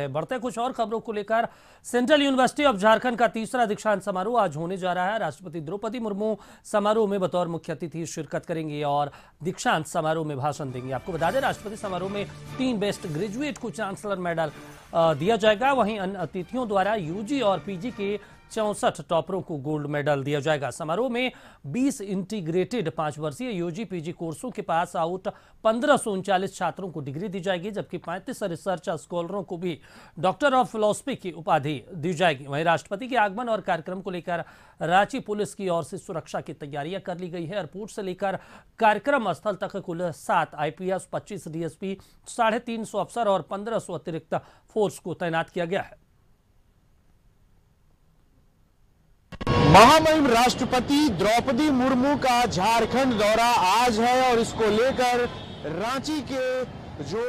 बढ़ते कुछ और खबरों को लेकर सेंट्रल यूनिवर्सिटी ऑफ झारखंड का तीसरा दीक्षांत समारोह आज होने जा रहा है राष्ट्रपति द्रौपदी मुर्मू समारोह में बतौर मुख्य अतिथि शिरकत करेंगे और दीक्षांत समारोह में भाषण देंगे आपको बता दें राष्ट्रपति समारोह में तीन बेस्ट ग्रेजुएट को चांसलर मेडल दिया जाएगा वहीं अन्य अतिथियों द्वारा यूजी और पीजी के चौंसठ टॉपरों को गोल्ड मेडल दिया जाएगा समारोह में 20 इंटीग्रेटेड पांच वर्षीय यूजी पीजी कोर्सों के पास आउट पंद्रह छात्रों को डिग्री दी जाएगी जबकि पैंतीस रिसर्च स्कॉलरों को भी डॉक्टर ऑफ फिलोसफी की उपाधि दी जाएगी वहीं राष्ट्रपति के आगमन और कार्यक्रम को लेकर रांची पुलिस की ओर से सुरक्षा की तैयारियां कर ली गई है एयरपोर्ट से लेकर कार्यक्रम स्थल तक कुल सात आईपीएस पच्चीस डीएसपी साढ़े तीन सौ अफसर और पंद्रह सौ अतिरिक्त फोर्स को तैनात किया गया है महामहिम राष्ट्रपति द्रौपदी मुर्मू का झारखंड दौरा आज है और इसको लेकर रांची के जो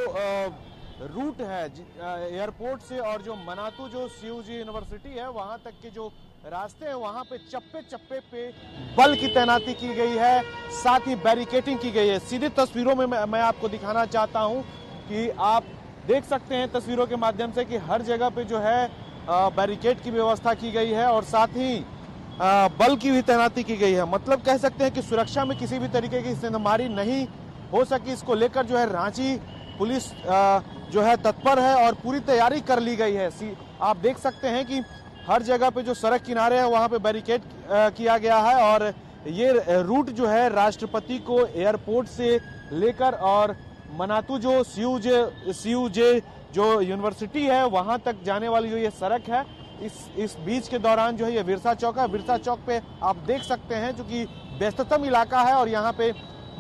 रूट है एयरपोर्ट से और जो मनातू जो सीयूजी यूनिवर्सिटी है वहां तक के जो रास्ते हैं वहां पे चप्पे चप्पे पे बल की तैनाती की गई है साथ ही बैरिकेटिंग की गई है सीधे तस्वीरों में मैं आपको दिखाना चाहता हूं कि आप देख सकते हैं तस्वीरों के माध्यम से कि हर जगह पे जो है बैरिकेड की व्यवस्था की गई है और साथ ही बल की भी तैनाती की गई है मतलब कह सकते हैं कि सुरक्षा में किसी भी तरीके की सिंधमारी नहीं हो सकी इसको लेकर जो है रांची पुलिस जो है तत्पर है और पूरी तैयारी कर ली गई है आप देख सकते हैं कि हर जगह पे जो सड़क किनारे है वहाँ पे बैरिकेड किया गया है और ये रूट जो है राष्ट्रपति को एयरपोर्ट से लेकर और मनातू जो सी यू जे जो यूनिवर्सिटी है वहाँ तक जाने वाली जो ये सड़क है इस इस बीच के दौरान जो है ये विरसा चौक है विरसा चौक पे आप देख सकते हैं जो कि व्यस्ततम इलाका है और यहाँ पे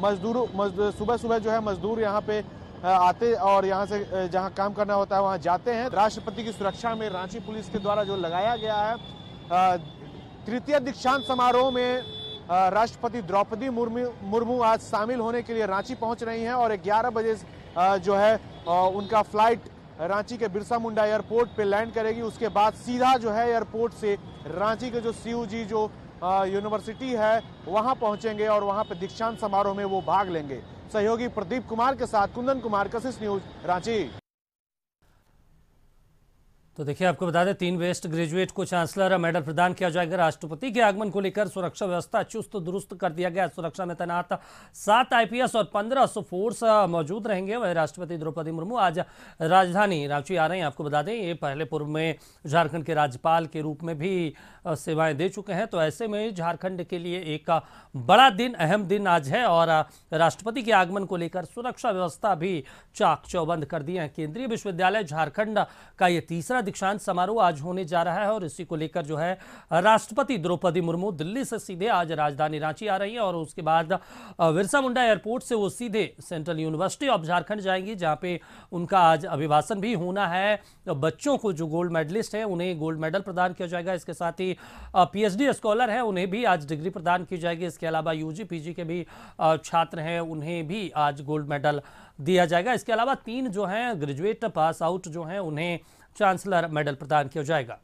मजदूर सुबह सुबह जो है मजदूर यहाँ पे आते और यहाँ से जहाँ काम करना होता है वहाँ जाते हैं राष्ट्रपति की सुरक्षा में रांची पुलिस के द्वारा जो लगाया गया है तृतीय दीक्षांत समारोह में राष्ट्रपति द्रौपदी मुर्मू आज शामिल होने के लिए रांची पहुंच रही हैं और ग्यारह बजे जो है उनका फ्लाइट रांची के बिरसा मुंडा एयरपोर्ट पे लैंड करेगी उसके बाद सीधा जो है एयरपोर्ट से रांची के जो सी जो यूनिवर्सिटी है वहां पहुंचेंगे और वहां पर दीक्षांत समारोह में वो भाग लेंगे सहयोगी प्रदीप कुमार के साथ कुंदन कुमार कशिश न्यूज रांची तो देखिए आपको बता दें तीन वेस्ट ग्रेजुएट को चांसलर मेडल प्रदान किया जाएगा राष्ट्रपति के आगमन को लेकर सुरक्षा व्यवस्था चुस्त दुरुस्त कर दिया गया सुरक्षा में तैनात सात आईपीएस और पंद्रह सौ फोर्स मौजूद रहेंगे वह राष्ट्रपति द्रौपदी मुर्मू आज राजधानी रांची आ रहे हैं आपको बता दें ये पहले पूर्व में झारखंड के राज्यपाल के रूप में भी सेवाएं दे चुके हैं तो ऐसे में झारखंड के लिए एक बड़ा दिन अहम दिन आज है और राष्ट्रपति के आगमन को लेकर सुरक्षा व्यवस्था भी चाक चौबंद कर दी है केंद्रीय विश्वविद्यालय झारखंड का ये तीसरा दीक्षांत समारोह आज होने जा रहा है और इसी को लेकर जो है राष्ट्रपति द्रौपदी मुर्मू दिल्ली से सीधे आज राजधानी रांची आ रही है और उसके बाद विरसा मुंडा एयरपोर्ट से वो सीधे सेंट्रल यूनिवर्सिटी ऑफ झारखंड जाएंगी जहाँ पे उनका आज अभिभाषण भी होना है बच्चों को जो गोल्ड मेडलिस्ट है उन्हें गोल्ड मेडल प्रदान किया जाएगा इसके साथ ही पी स्कॉलर है उन्हें भी आज डिग्री प्रदान की जाएगी इसके अलावा यूजी पीजी के भी छात्र हैं उन्हें भी आज गोल्ड मेडल दिया जाएगा इसके अलावा तीन जो हैं ग्रेजुएट पास आउट जो हैं उन्हें चांसलर मेडल प्रदान किया जाएगा